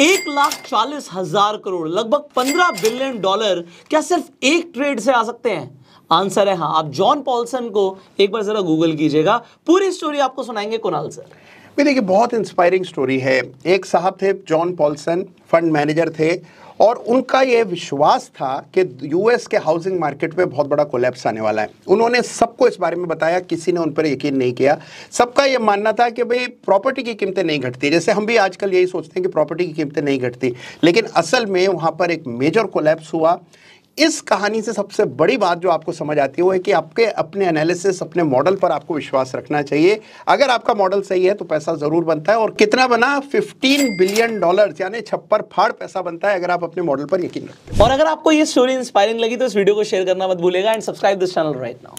एक लाख चालीस हजार करोड़ लगभग पंद्रह बिलियन डॉलर क्या सिर्फ एक ट्रेड से आ सकते हैं आंसर है हाँ आप जॉन पॉल्सन को एक बार ज़रा गूगल कीजिएगा पूरी स्टोरी आपको सुनाएंगे कुणाल सर भी देखिए बहुत इंस्पायरिंग स्टोरी है एक साहब थे जॉन पॉल्सन फंड मैनेजर थे और उनका ये विश्वास था कि यूएस के हाउसिंग मार्केट में बहुत बड़ा कोलैप्स आने वाला है उन्होंने सबको इस बारे में बताया किसी ने उन पर यकीन नहीं किया सबका ये मानना था कि भाई प्रॉपर्टी की कीमतें नहीं घटती जैसे हम भी आजकल यही सोचते हैं कि प्रॉपर्टी की कीमतें नहीं घटती लेकिन असल में वहाँ पर एक मेजर कोलैप्स हुआ इस कहानी से सबसे बड़ी बात जो आपको समझ आती है वो है कि आपके अपने एनालिसिस अपने मॉडल पर आपको विश्वास रखना चाहिए अगर आपका मॉडल सही है तो पैसा ज़रूर बनता है और कितना बना 15 बिलियन डॉलर यानी छप्पर फाड़ पैसा बनता है अगर आप अपने मॉडल पर यकीन रखते हैं और अगर आपको ये स्टोरी इंस्पायरिंग लगी तो इस वीडियो को शेयर करना मत भूलेगा and subscribe this channel right now